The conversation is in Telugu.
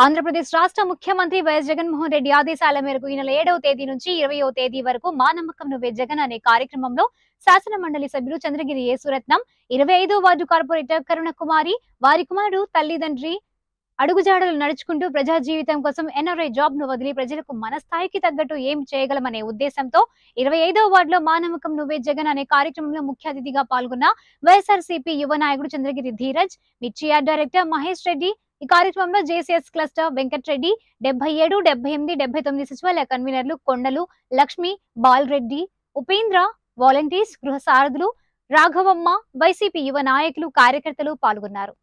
ఆంధ్రప్రదేశ్ రాష్ట్ర ముఖ్యమంత్రి వైఎస్ జగన్మోహన్ రెడ్డి ఆదేశాల మేరకు ఈ నెల ఏడవ తేదీ నుంచి ఇరవయో తేదీ వరకు మా నమ్మకం నువ్వే జగన్ అనే కార్యక్రమంలో శాసన మండలి సభ్యులు చంద్రగిరి యేసురత్నం ఇరవై ఐదో వార్డు కార్పొరేటర్ కరుణ కుమారి వారి కుమారుడు తల్లిదండ్రి అడుగుజాడలు నడుచుకుంటూ ప్రజా జీవితం కోసం ఎన్ఆర్ఐ జాబ్ ను వదిలి ప్రజలకు మన స్థాయికి తగ్గట్టు ఏం చేయగలమనే ఉద్దేశంతో ఇరవై ఐదవ వార్డులో మానవకం నువ్వే జగన్ అనే కార్యక్రమంలో ముఖ్య అతిథిగా పాల్గొన్న వైఎస్ఆర్సీపీ యువ నాయకుడు చంద్రగిరి ధీరజ్ మిర్చియార్ డైరెక్టర్ మహేష్ రెడ్డి ఈ కార్యక్రమంలో జేసీఎస్ క్లస్టర్ వెంకటరెడ్డి డెబ్బై ఏడు డెబ్బై ఎనిమిది డెబ్బై తొమ్మిది సచివాలయ కన్వీనర్లు కొండలు లక్ష్మి బాల్రెడ్డి ఉపేంద్ర వాలంటీర్స్ గృహ సారథులు రాఘవమ్మ వైసీపీ యువ నాయకులు కార్యకర్తలు పాల్గొన్నారు